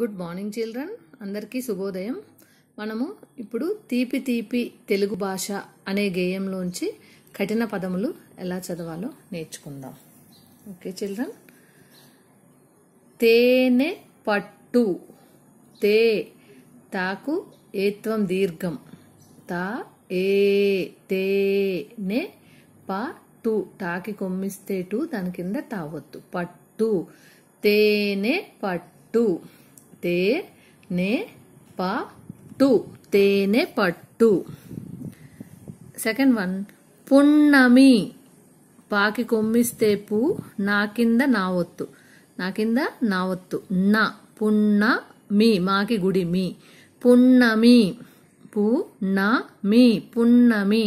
good morning children అందరికీ శుభోదయం మనము ఇప్పుడు తీపి తీపి తెలుగు భాష అనే గేయంలోంచి కఠిన పదములు ఎలా చదవాలో నేర్చుకుందాం ఓకే చిల్డ్రన్ తేనె పట్టు తే తాకు ఏత్వం దీర్ఘం తా ఏ తేనె పట్టు తాకి కొమ్మిస్తే టు దాని కింద తావద్దు పట్టు తేనె పట్టు తే నే పా టు తేనె పట్టు సెకండ్ వన్ పున్నమి పాకి కొమ్మిస్తే పూ నా కింద నా ఒత్తు నా కింద నా ఒత్తు నా పున్న మీ మాకి గుడి మీ పున్నమి పూ నా మీ పున్నమి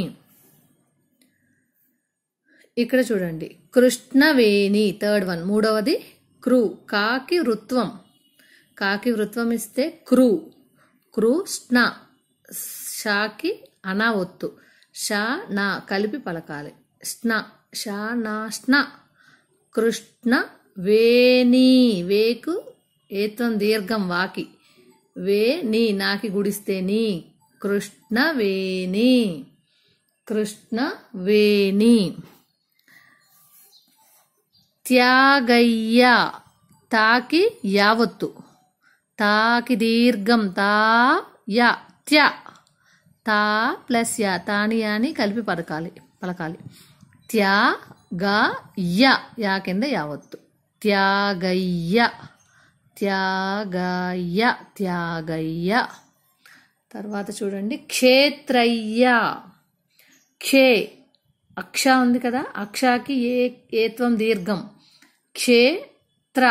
ఇక్కడ చూడండి కృష్ణవేణి థర్డ్ వన్ మూడవది క్రు కాకి రుత్వం కాకి వృత్వం ఇస్తే క్రూ స్న షాకి అనా ఒత్తు షా నా కలిపి పలకాలి స్న షా నా స్న కృష్ణ వేణి వేకు ఏత్వం దీర్ఘం వాకి వే నీ నాకి గుడిస్తే నీ కృష్ణ వేణి కృష్ణ వేణి త్యాగయ్య తాకి యావత్తు తాకి దీర్ఘం తా య త్య తా ప్లస్ య తాని యాని కలిపి పలకాలి పలకాలి త్యా గ య యా కింద యావత్తు త్యాగయ్య త్యాగయ్య త్యాగయ్య తర్వాత చూడండి క్షేత్రయ్య క్షే అక్ష ఉంది కదా అక్షకి ఏ ఏత్వం దీర్ఘం క్షేత్ర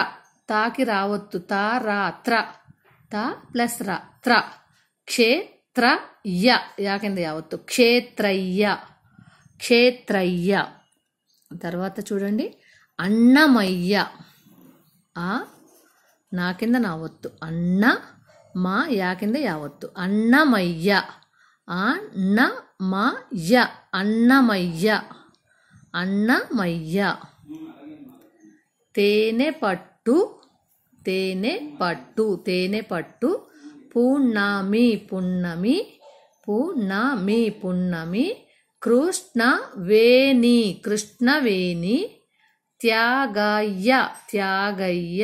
తాకి రావత్తు తా రాత్ర త ప్లస్ ర త్ర ಕ್ಷೇತ್ರ ಯ ಯಾಕೆಂದ್ರೆ యావత్తు క్షేత్రయ్య క్షేత్రయ్య తర్వాత చూడండి అన్నమయ్య ఆ నా కింద నా అన్న మా యా కింద యావత్తు అన్నమయ్య అన్న మా య అన్నమయ్య అన్నమయ్య తేనె పట్టు తేనె పట్టు తేనె పట్టు పూర్ణమి పున్నమి పూర్ణమి పున్నమి కృష్ణ వేణి కృష్ణవేణి త్యాగయ్య త్యాగయ్య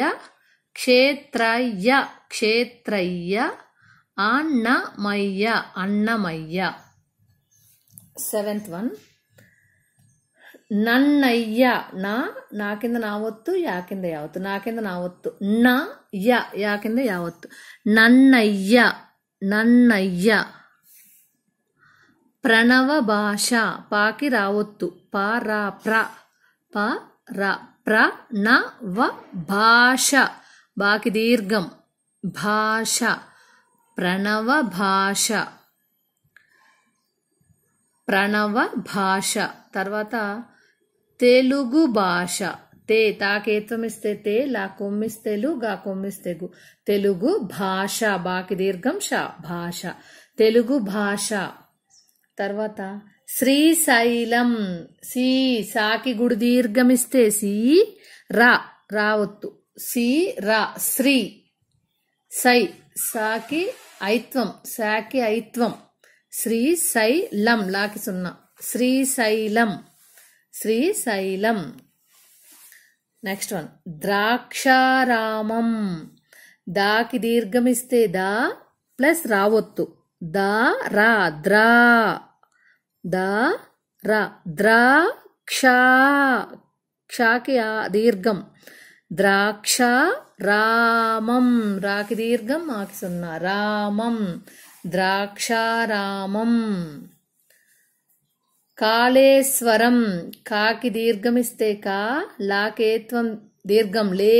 క్షేత్రయ్య క్షేత్రయ్య అన్నమయ్య అన్నమయ్య సెవెంత్ వన్ నన్నయ్య నా నా కింద నావత్తు యా కింద యావత్తు నా కింద నావత్తు నా య యా కింద యావత్తు నన్నయ్య నన్నయ్య ప్రణవ భాష పాకి రావొత్తు పా రా ప్ర ప ర ప్ర న వ భాష బాకి దీర్ఘం భాష ప్రణవ భాష ప్రణవ భాష తర్వాత తెలుగు భాష తే తాకేత్వమిస్తే తే లా కొమ్మిస్తేలు గా గు తెలుగు భాష బాకి దీర్ఘం ష భాష తెలుగు భాష తర్వాత శ్రీశైలం సి సాకి గుడి దీర్ఘమిస్తే సి రా రావత్తు సి రా శ్రీ సై సాకి ఐత్వం సాకి ఐత్వం శ్రీశైలం లాకి సున్నా శ్రీశైలం శ్రీశైలం నెక్స్ట్ వన్ ద్రాక్షారామం దాకి దీర్ఘమిస్తే దా ప్లస్ రావొత్తు దా రా ద్రా దా రా ద్రాక్షా క్షాకి దీర్ఘం ద్రాక్ష రామం రాకి దీర్ఘం మాకి సున్నా రామం ద్రాక్షారామం కాళేశ్వరం కాకి దీర్ఘమిస్తే కా లాకేత్వం దీర్ఘం లే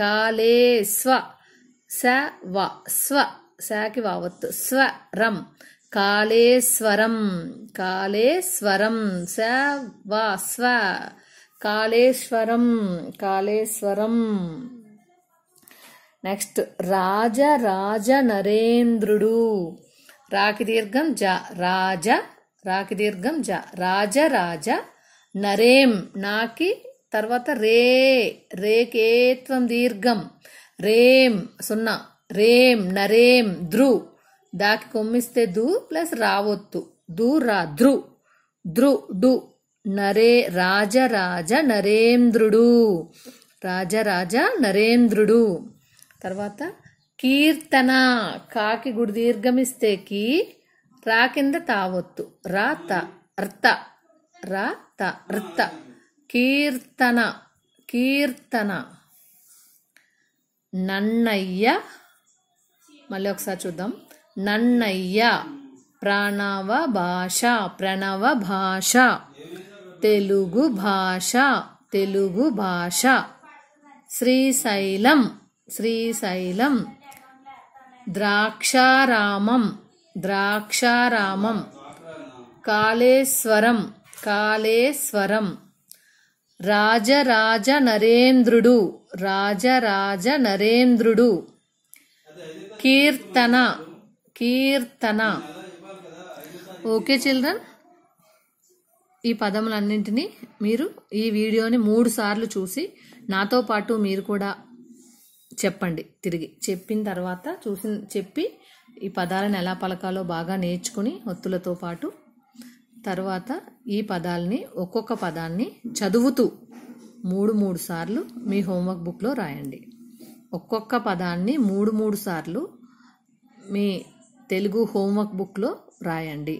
కాలే స్వ స వ స్వ సాకి వావత్తు స్వరం కాళేశ్వరం కాళేశ్వరం స వ స్వ కాళేశ్వరం కాళేశ్వరం నెక్స్ట్ రాజ రాజ నరేంద్రుడు రాకి దీర్ఘం జ రాజ రాకి దీర్ఘం జ రాజ రాజ నరేం నాకి తర్వాత రే రేకేత్వం దీర్ఘం రేం సున్నా రేం నరేం ధ్రు దాకి కొమ్మిస్తే దు ప్లస్ రావొత్తు దు రా ధ్రు ధ్రు డు నరే రాజ రాజ నరేంద్రుడు రాజరాజ నరేంద్రుడు తర్వాత కీర్తన కాకి గుడి దీర్ఘమిస్తే కీ రా కింద తావొత్తు రా త రత రా త ర్త కీర్తన కీర్తన నన్నయ్య మళ్ళీ ఒకసారి చూద్దాం నన్నయ్య ప్రణవ భాష ప్రణవ భాష తెలుగు భాష తెలుగు భాష శ్రీశైలం శ్రీశైలం ద్రాక్షారామం ద్రాక్షారామం కాళేశ్వరం కాళేశ్వరం రాజరాజ నరేంద్రుడు రాజరాజ నరేంద్రుడు కీర్తన కీర్తన ఓకే చిల్డ్రన్ ఈ పదములన్నింటినీ మీరు ఈ వీడియోని మూడు సార్లు చూసి నాతో పాటు మీరు కూడా చెప్పండి తిరిగి చెప్పిన తర్వాత చూసి చెప్పి ఈ పదాలను ఎలా పలకాలో బాగా నేర్చుకుని ఒత్తులతో పాటు తర్వాత ఈ పదాలని ఒక్కొక్క పదాన్ని చదువుతూ మూడు మూడు సార్లు మీ హోంవర్క్ బుక్లో రాయండి ఒక్కొక్క పదాన్ని మూడు మూడు సార్లు మీ తెలుగు హోంవర్క్ బుక్లో రాయండి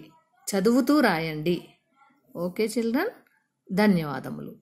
చదువుతూ రాయండి ఓకే చిల్డ్రన్ ధన్యవాదములు